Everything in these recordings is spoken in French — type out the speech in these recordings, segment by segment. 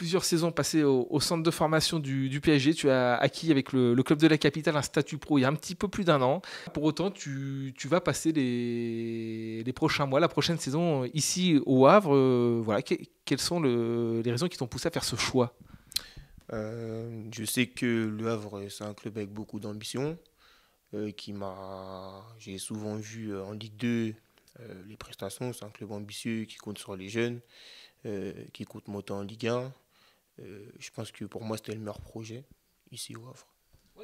plusieurs saisons passées au, centre de formation du, PSG. Tu as acquis avec le, club de la capitale un statut pro il y a un petit peu plus d'un an. Pour autant, tu, vas passer les, prochains mois, la prochaine saison euh, ici au Havre. Euh, voilà, quelles sont les raisons qui t'ont poussé à faire ce choix euh, Je sais que le Havre, c'est un club avec beaucoup d'ambition. qui m'a. J'ai souvent vu en Ligue 2 les prestations. C'est un club ambitieux qui compte sur les jeunes. Euh, qui compte temps en Ligue 1. Euh, je pense que pour moi, c'était le meilleur projet ici au Havre.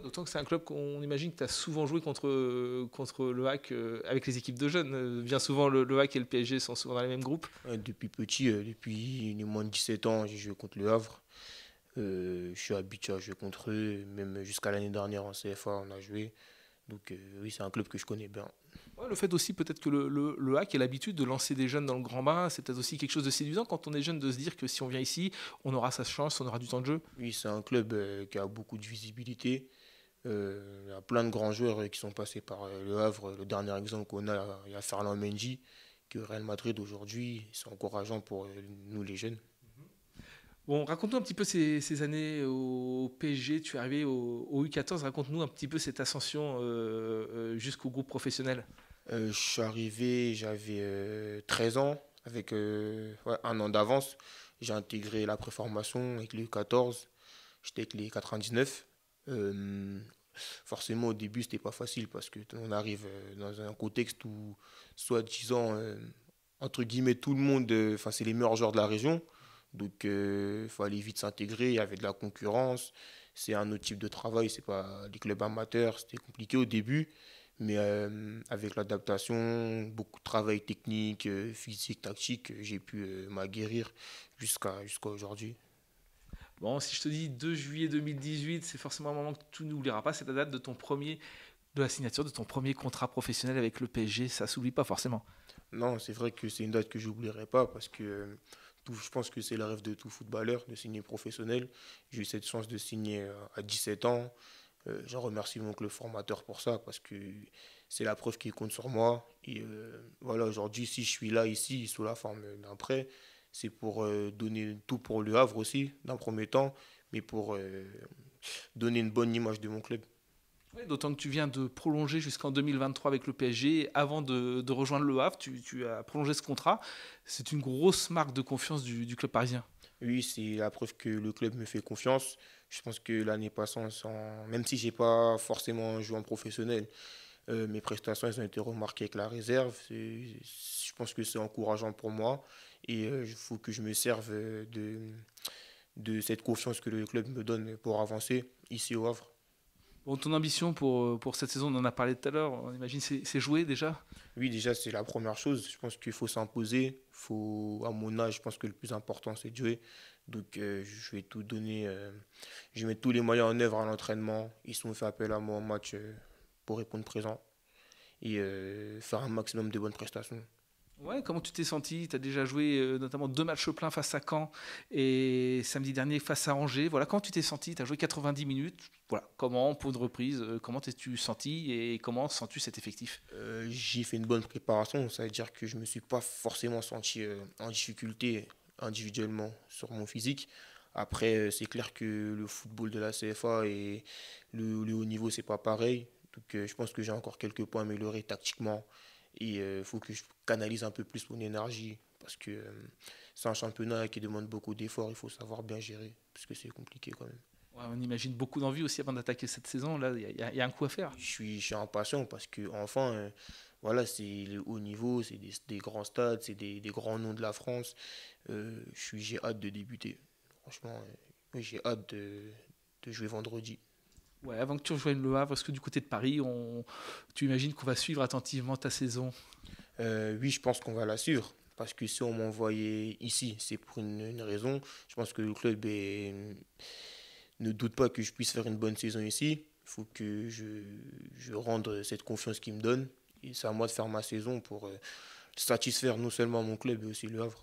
D'autant que c'est un club qu'on imagine que tu as souvent joué contre, contre le HAC euh, avec les équipes de jeunes. Euh, bien souvent, le, HAC et le PSG sont souvent dans les mêmes groupes. depuis petit, depuis moins de 17 ans, j'ai joué contre le Havre. je suis habitué à jouer contre eux. Même jusqu'à l'année dernière en CFA, on a joué. Donc euh, oui, c'est un club que je connais bien. le fait aussi peut-être que le, le, le hack a l'habitude de lancer des jeunes dans le grand bain, c'est peut-être aussi quelque chose de séduisant quand on est jeune de se dire que si on vient ici, on aura sa chance, on aura du temps de jeu. Oui, c'est un club euh, qui a beaucoup de visibilité. Euh, il y a plein de grands joueurs qui sont passés par le Havre. Le dernier exemple qu'on a, il y a Fernand Mendy, que Real Madrid aujourd'hui, c'est encourageant pour nous les jeunes. Bon, raconte-nous un petit peu ces, années au PSG. Tu es arrivé au, U14. Raconte-nous un petit peu cette ascension euh, euh, jusqu'au groupe professionnel. Euh, je suis arrivé, j'avais 13 ans, avec un an d'avance. J'ai intégré la préformation avec les U14. J'étais avec les 99. forcément, au début, c'était pas facile parce qu'on arrive dans un contexte où, soi disant, entre guillemets, tout le monde, enfin, c'est les meilleurs joueurs de la région. Donc, il euh, fallait vite s'intégrer, il y avait de la concurrence. C'est un autre type de travail, c'est pas les clubs amateurs, c'était compliqué au début. Mais euh, avec l'adaptation, beaucoup de travail technique, euh, physique, tactique, j'ai pu m'aguérir m'aguerrir jusqu'à jusqu'à aujourd'hui. Bon, si je te dis 2 juillet 2018, c'est forcément un moment que tu n'oublieras pas. C'est la date de ton premier de la signature de ton premier contrat professionnel avec le PSG. Ça s'oublie pas forcément. Non, c'est vrai que c'est une date que j'oublierai pas parce que je pense que c'est le rêve de tout footballeur de signer professionnel. J'ai eu cette chance de signer euh, à 17 ans. Euh, J'en remercie mon club formateur pour ça parce que c'est la preuve qui compte sur moi. Et euh, voilà, aujourd'hui, si je suis là, ici, sous la forme d'un prêt, c'est pour euh, donner tout pour Le Havre aussi, d'un premier temps, mais pour donner une bonne image de mon club. D'autant que tu viens de prolonger jusqu'en 2023 avec le PSG. Avant de, rejoindre le Havre, tu, as prolongé ce contrat. C'est une grosse marque de confiance du, club parisien. Oui, c'est la preuve que le club me fait confiance. Je pense que l'année passante, même si je n'ai pas forcément joué en professionnel, euh, mes prestations elles ont été remarquées avec la réserve. Je pense que c'est encourageant pour moi. Et euh, il faut que je me serve euh, de cette confiance que le club me donne pour avancer ici au Havre ton ambition pour, euh, pour cette saison, on en a parlé tout à l'heure, on imagine c'est jouer déjà Oui, déjà, c'est la première chose. Je pense qu'il faut s'imposer. Faut, à mon âge, je pense que le plus important, c'est de jouer. Donc, euh, je vais tout donner. Euh, je mets tous les moyens en œuvre à l'entraînement. Ils sont fait appel à moi en match pour répondre présent et faire un maximum de bonnes prestations. Ouais, comment tu t'es senti Tu as déjà joué euh, notamment deux matchs pleins face à Caen et samedi dernier face à Angers. Voilà, comment tu t'es senti Tu as joué 90 minutes. Voilà, comment, pour de reprise, euh, comment t'es-tu senti et comment sens-tu cet effectif euh, J'ai fait une bonne préparation, ça veut dire que je ne me suis pas forcément senti en difficulté individuellement sur mon physique. Après, c'est clair que le football de la CFA et le, le haut niveau, c'est pas pareil. Donc, je pense que j'ai encore quelques points à améliorer tactiquement il euh, faut que je canalise un peu plus mon énergie parce que euh, c'est un championnat qui demande beaucoup d'efforts, il faut savoir bien gérer parce que c'est compliqué quand même. on imagine beaucoup d'envie aussi avant d'attaquer cette saison. Là, il y, a un coup à faire. Je suis, je suis impatient parce que enfin, euh, voilà, c'est le haut niveau, c'est des, grands stades, c'est des, grands noms de la France. je suis, j'ai hâte de débuter. Franchement, j'ai hâte de, jouer vendredi avant que tu rejoignes le Havre, est-ce que du côté de Paris, on, tu imagines qu'on va suivre attentivement ta saison euh, Oui, je pense qu'on va la suivre. Parce que si on m'envoyait ici, c'est pour une, raison. Je pense que le club ne doute pas que je puisse faire une bonne saison ici. Il faut que je, je rende cette confiance qu'il me donne. Et c'est à moi de faire ma saison pour euh, satisfaire non seulement mon club, mais aussi le Havre.